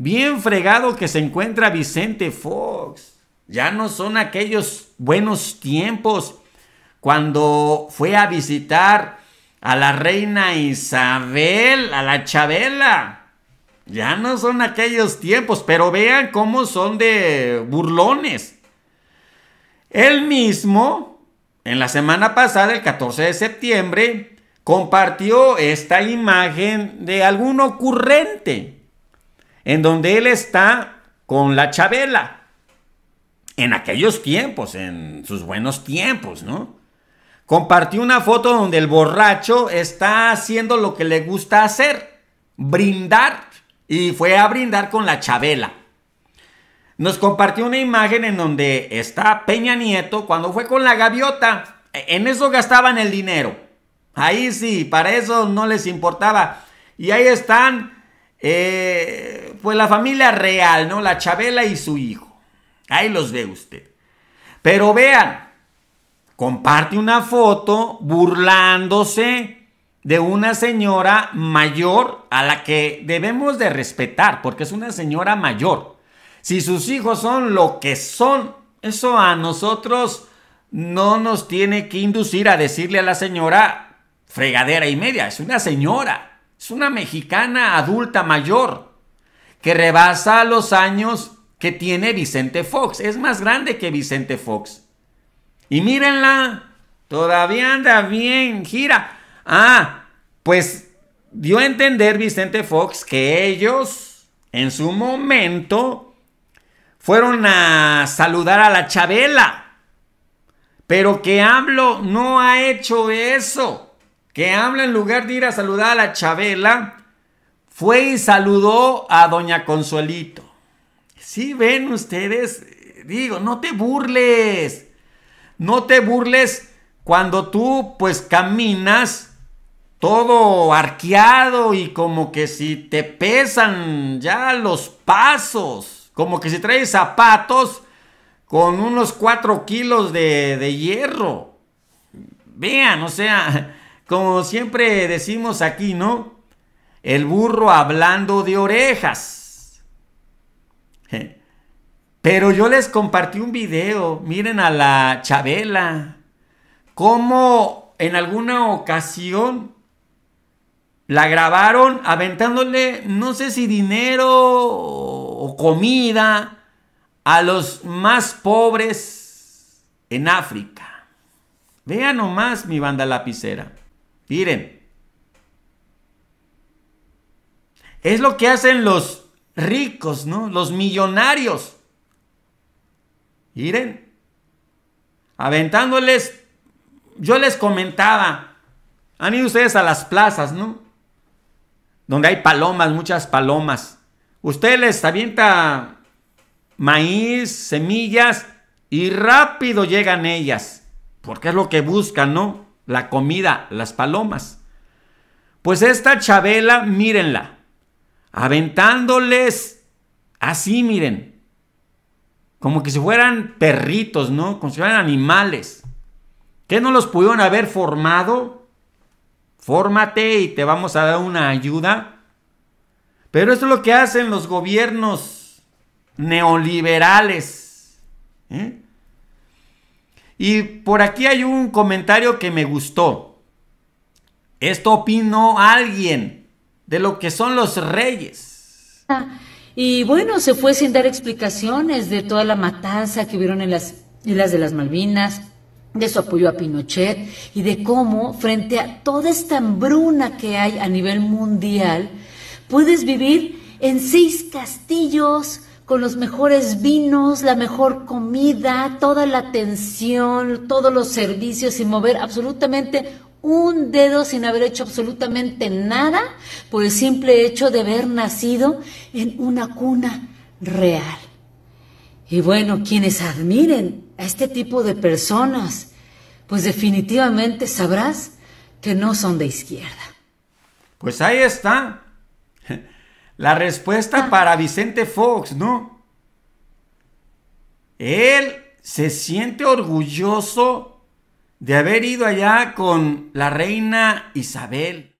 Bien fregado que se encuentra Vicente Fox. Ya no son aquellos buenos tiempos cuando fue a visitar a la reina Isabel, a la Chabela. Ya no son aquellos tiempos, pero vean cómo son de burlones. Él mismo, en la semana pasada, el 14 de septiembre, compartió esta imagen de algún ocurrente en donde él está con la Chabela. En aquellos tiempos, en sus buenos tiempos, ¿no? Compartió una foto donde el borracho está haciendo lo que le gusta hacer, brindar, y fue a brindar con la Chabela. Nos compartió una imagen en donde está Peña Nieto cuando fue con la gaviota. E, en eso gastaban el dinero. Ahí sí, para eso no les importaba. Y ahí están eh, pues la familia real, ¿no? La Chabela y su hijo. Ahí los ve usted. Pero vean, comparte una foto burlándose de una señora mayor a la que debemos de respetar, porque es una señora mayor. Si sus hijos son lo que son, eso a nosotros no nos tiene que inducir a decirle a la señora fregadera y media. Es una señora, es una mexicana adulta mayor que rebasa los años que tiene Vicente Fox. Es más grande que Vicente Fox. Y mírenla, todavía anda bien, gira. Ah, pues dio a entender Vicente Fox que ellos en su momento fueron a saludar a la Chabela. Pero que hablo, no ha hecho eso. Que habla en lugar de ir a saludar a la Chabela, fue y saludó a doña Consuelito. Si ¿Sí ven ustedes, digo, no te burles. No te burles cuando tú pues caminas todo arqueado y como que si te pesan ya los pasos, como que si traes zapatos con unos 4 kilos de, de hierro. Vean, o sea, como siempre decimos aquí, ¿no? El burro hablando de orejas. Pero yo les compartí un video, miren a la Chabela, cómo en alguna ocasión la grabaron aventándole, no sé si dinero o comida, a los más pobres en África. Vean nomás mi banda lapicera. Miren. Es lo que hacen los ricos, ¿no? Los millonarios. Miren, aventándoles, yo les comentaba, han ido ustedes a las plazas, ¿no? Donde hay palomas, muchas palomas. Usted les avienta maíz, semillas y rápido llegan ellas, porque es lo que buscan, ¿no? La comida, las palomas. Pues esta chavela, mírenla aventándoles así, miren, como que si fueran perritos, ¿no? Como si fueran animales. que no los pudieron haber formado? Fórmate y te vamos a dar una ayuda. Pero esto es lo que hacen los gobiernos neoliberales. ¿eh? Y por aquí hay un comentario que me gustó. Esto opinó alguien de lo que son los reyes. Y bueno, se fue sin dar explicaciones de toda la matanza que hubieron en las Islas de las Malvinas, de su apoyo a Pinochet y de cómo, frente a toda esta hambruna que hay a nivel mundial, puedes vivir en seis castillos con los mejores vinos, la mejor comida, toda la atención, todos los servicios y mover absolutamente un dedo sin haber hecho absolutamente nada por el simple hecho de haber nacido en una cuna real. Y bueno, quienes admiren a este tipo de personas, pues definitivamente sabrás que no son de izquierda. Pues ahí está. La respuesta ah. para Vicente Fox, ¿no? Él se siente orgulloso de haber ido allá con la reina Isabel.